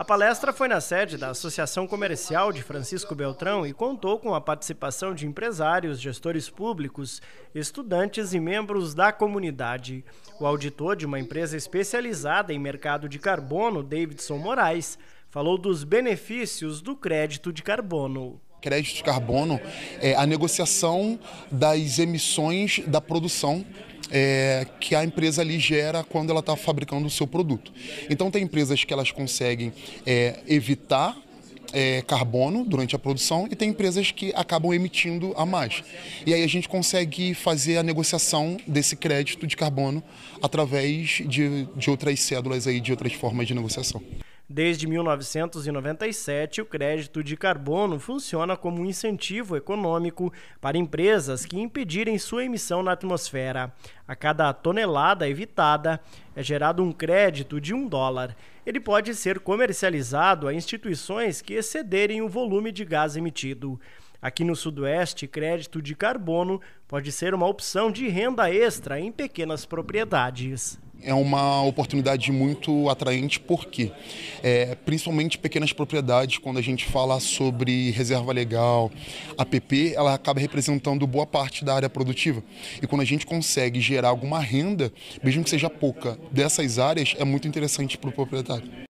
A palestra foi na sede da Associação Comercial de Francisco Beltrão e contou com a participação de empresários, gestores públicos, estudantes e membros da comunidade. O auditor de uma empresa especializada em mercado de carbono, Davidson Moraes, falou dos benefícios do crédito de carbono crédito de carbono é a negociação das emissões da produção é, que a empresa ali gera quando ela está fabricando o seu produto. Então tem empresas que elas conseguem é, evitar é, carbono durante a produção e tem empresas que acabam emitindo a mais. E aí a gente consegue fazer a negociação desse crédito de carbono através de, de outras cédulas aí, de outras formas de negociação. Desde 1997, o crédito de carbono funciona como um incentivo econômico para empresas que impedirem sua emissão na atmosfera. A cada tonelada evitada é gerado um crédito de um dólar. Ele pode ser comercializado a instituições que excederem o volume de gás emitido. Aqui no Sudoeste, crédito de carbono pode ser uma opção de renda extra em pequenas propriedades é uma oportunidade muito atraente, porque é, principalmente pequenas propriedades, quando a gente fala sobre reserva legal, APP, ela acaba representando boa parte da área produtiva. E quando a gente consegue gerar alguma renda, mesmo que seja pouca, dessas áreas, é muito interessante para o proprietário.